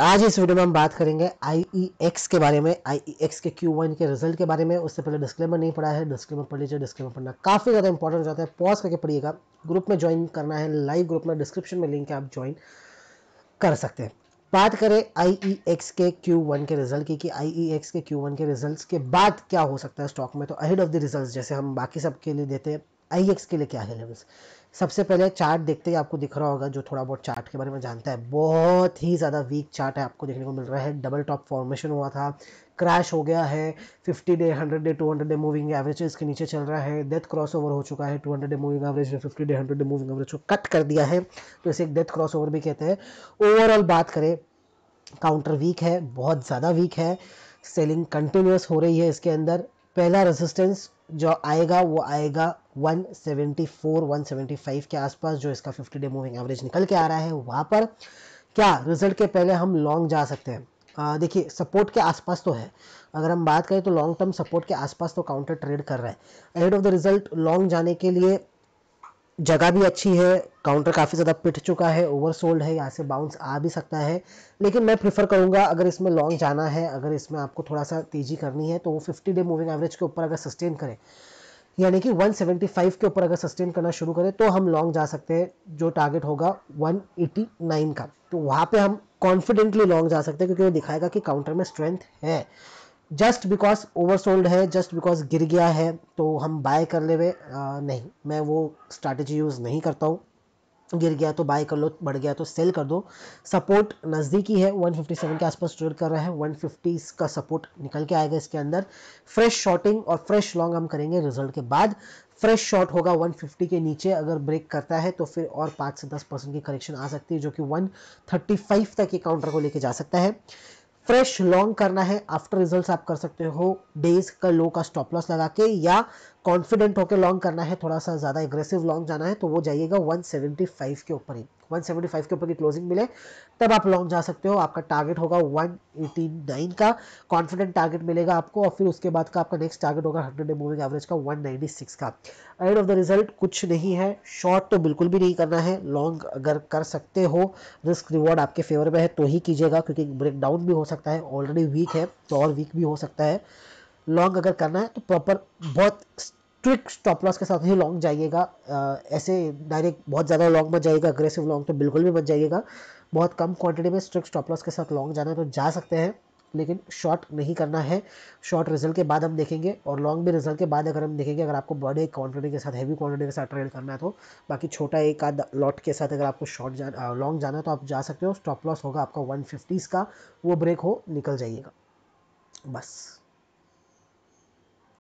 आज इस वीडियो में हम बात करेंगे आई e के बारे में आई e के वन के रिजल्ट के बारे में उससे पहले डिस्क्लेमर नहीं पढ़ा है डिस्क्लेमर पढ़ लीजिए डिस्क्लेमर पढ़ना काफ़ी ज़्यादा इंपॉर्टेंट रहता है पॉज करके पढ़िएगा ग्रुप में ज्वाइन करना है लाइव ग्रुप में डिस्क्रिप्शन में लिंक है आप ज्वाइन कर सकते हैं बात करें आई e के क्यू के रिजल्ट की कि IEX के क्यू के रिजल्ट के बाद क्या हो सकता है स्टॉक में तो अहेड ऑफ द रिजल्ट जैसे हम बाकी सबके लिए देते हैं आई एक्स के लिए क्या है लेवल्स सबसे पहले चार्ट देखते ही आपको दिख रहा होगा जो थोड़ा बहुत चार्ट के बारे में जानता है बहुत ही ज़्यादा वीक चार्ट है आपको देखने को मिल रहा है डबल टॉप फॉर्मेशन हुआ था क्रैश हो गया है 50 day 100 day 200 day moving average इसके नीचे चल रहा है डेथ क्रॉस ओवर हो चुका है 200 डे मूविंग एवरेज ने 50 डे 100 डे मूविंग एवरेज को कट कर दिया है तो इसे एक डेथ क्रॉस ओवर भी कहते हैं ओवरऑल बात करें काउंटर वीक है बहुत ज़्यादा वीक है सेलिंग कंटिन्यूस हो रही है इसके अंदर पहला रेजिस्टेंस जो आएगा वो आएगा 174 175 के आसपास जो इसका 50 डे मूविंग एवरेज निकल के आ रहा है वहाँ पर क्या रिजल्ट के पहले हम लॉन्ग जा सकते हैं देखिए सपोर्ट के आसपास तो है अगर हम बात करें तो लॉन्ग टर्म सपोर्ट के आसपास तो काउंटर ट्रेड कर रहा है end of the result long जाने के लिए जगह भी अच्छी है काउंटर काफ़ी ज़्यादा पिट चुका है ओवर सोल्ड है यहाँ से बाउंस आ भी सकता है लेकिन मैं प्रीफर करूँगा अगर इसमें लॉन्ग जाना है अगर इसमें आपको थोड़ा सा तेज़ी करनी है तो वो फिफ्टी डे मूविंग एवरेज के ऊपर अगर सस्टेन करें यानी कि 175 के ऊपर अगर सस्टेन करना शुरू करें तो हम लॉन्ग जा सकते हैं जो टारगेट होगा 189 का तो वहाँ पे हम कॉन्फिडेंटली लॉन्ग जा सकते हैं क्योंकि वो दिखाएगा कि काउंटर में स्ट्रेंथ है जस्ट बिकॉज ओवरसोल्ड है जस्ट बिकॉज गिर गया है तो हम बाय कर ले आ, नहीं मैं वो स्ट्रैटेजी यूज़ नहीं करता हूँ गिर गया तो बाय कर लो बढ़ गया तो सेल कर दो सपोर्ट नज़दीकी है 157 के आसपास ट्रेड कर रहा है 150 का सपोर्ट निकल के आएगा इसके अंदर फ्रेश शॉर्टिंग और फ्रेश लॉन्ग हम करेंगे रिजल्ट के बाद फ्रेश शॉर्ट होगा 150 के नीचे अगर ब्रेक करता है तो फिर और पाँच से दस परसेंट की करेक्शन आ सकती है जो कि 135 तक के काउंटर को लेके जा सकता है फ्रेश लॉन्ग करना है आफ्टर रिजल्ट्स आप कर सकते हो डेज का लो का स्टॉप लॉस लगा के या कॉन्फिडेंट होकर लॉन्ग करना है थोड़ा सा ज़्यादा एग्रेसिव लॉन्ग जाना है तो वो जाइएगा 175 के ऊपर ही 175 के ऊपर की क्लोजिंग मिले तब आप लॉन्ग जा सकते हो आपका टारगेट होगा 189 का कॉन्फिडेंट टारगेट मिलेगा आपको और फिर उसके बाद का आपका नेक्स्ट टारगेट होगा 100 डे मूविंग एवरेज का 196 का एंड ऑफ द रिजल्ट कुछ नहीं है शॉर्ट तो बिल्कुल भी नहीं करना है लॉन्ग अगर कर सकते हो रिस्क रिवॉर्ड आपके फेवर में है तो ही कीजिएगा क्योंकि ब्रेकडाउन भी हो सकता है ऑलरेडी वीक है तो और वीक भी हो सकता है लॉन्ग अगर करना है तो प्रॉपर बहुत स्ट्रिक्ट स्टॉप लॉस के साथ ही लॉन्ग जाइएगा ऐसे डायरेक्ट बहुत ज़्यादा लॉन्ग मत जाइएगा अग्रेसिव लॉन्ग तो बिल्कुल भी मत जाइएगा बहुत कम क्वांटिटी में स्ट्रिक्ट स्टॉप लॉस के साथ लॉन्ग जाना है तो जा सकते हैं लेकिन शॉर्ट नहीं करना है शॉर्ट रिजल्ट के बाद हम देखेंगे और लॉन्ग भी रिजल्ट के बाद अगर हम देखेंगे अगर आपको बड़े क्वांटिटी के साथ हैवी क्वांटिटी के साथ ट्रेड करना है तो बाकी छोटा एक आध लॉट के साथ अगर आपको शॉर्ट जाना लॉन्ग जाना है तो आप जा सकते हो स्टॉप लॉस होगा आपका वन फिफ्टीज़ का वो ब्रेक हो निकल जाइएगा बस